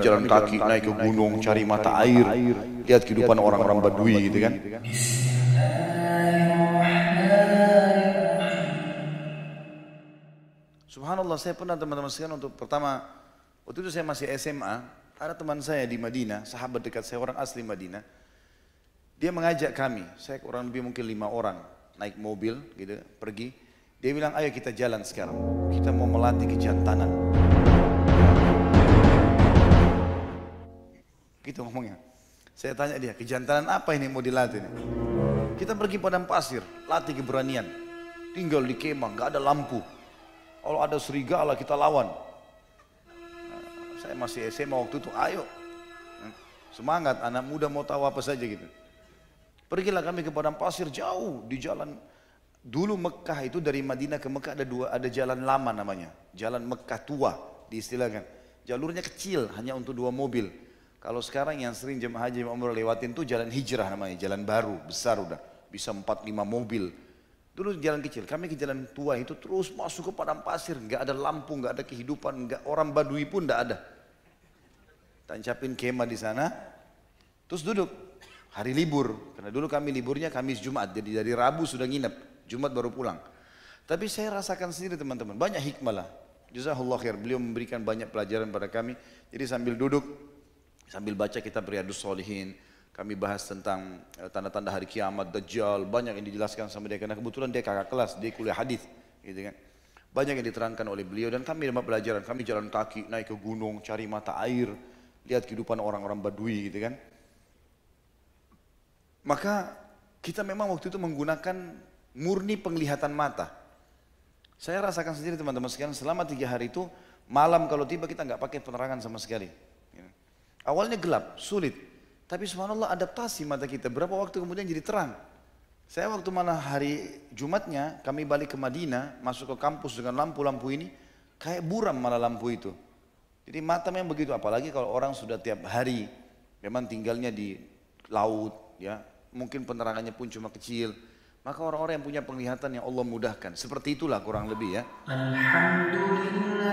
jalan kaki naik ke gunung cari mata air lihat kehidupan orang-orang gitu kan. badui gitu kan Subhanallah saya pernah teman-teman sekalian untuk pertama waktu itu saya masih SMA ada teman saya di Madinah sahabat dekat saya orang asli Madinah dia mengajak kami saya kurang lebih mungkin lima orang naik mobil gitu pergi dia bilang ayo kita jalan sekarang kita mau melatih kejantanan Gitu ngomongnya. Saya tanya dia, kejantanan apa ini mau dilatih? ini. Kita pergi padang pasir, latih keberanian. Tinggal di kemah, nggak ada lampu. Kalau ada serigala kita lawan. Nah, saya masih SMA waktu itu, ayo. Hmm, Semangat, anak muda mau tahu apa saja gitu. Pergilah kami ke padang pasir jauh di jalan dulu Mekah itu dari Madinah ke Mekah ada dua ada jalan lama namanya jalan Mekah tua diistilahkan jalurnya kecil hanya untuk dua mobil kalau sekarang yang sering jemaah haji umroh lewatin tuh jalan hijrah namanya, jalan baru, besar udah. Bisa 4-5 mobil. Dulu jalan kecil, kami ke jalan tua itu terus masuk ke padang pasir, nggak ada lampu, nggak ada kehidupan, nggak orang badui pun nggak ada. Tancapin kema di sana, terus duduk. Hari libur, karena dulu kami liburnya Kamis Jumat, jadi dari Rabu sudah nginep, Jumat baru pulang. Tapi saya rasakan sendiri teman-teman, banyak hikmah lah. Jazakallah khair, beliau memberikan banyak pelajaran pada kami. Jadi sambil duduk, Sambil baca kitab Riyadus Solihin, kami bahas tentang eh, tanda-tanda hari kiamat, Dajjal, banyak yang dijelaskan sama dia karena kebetulan dia kakak kelas, dia kuliah hadis, gitu kan. Banyak yang diterangkan oleh beliau dan kami dapat pelajaran. Kami jalan kaki, naik ke gunung, cari mata air, lihat kehidupan orang-orang Badui gitu kan. Maka kita memang waktu itu menggunakan murni penglihatan mata. Saya rasakan sendiri teman-teman sekalian selama tiga hari itu malam kalau tiba kita nggak pakai penerangan sama sekali. Awalnya gelap, sulit. Tapi subhanallah adaptasi mata kita. Berapa waktu kemudian jadi terang. Saya waktu malah hari Jumatnya, kami balik ke Madinah, masuk ke kampus dengan lampu-lampu ini, kayak buram malah lampu itu. Jadi mata memang begitu, apalagi kalau orang sudah tiap hari, memang tinggalnya di laut, ya mungkin penerangannya pun cuma kecil. Maka orang-orang yang punya penglihatan yang Allah mudahkan. Seperti itulah kurang lebih ya. Alhamdulillah.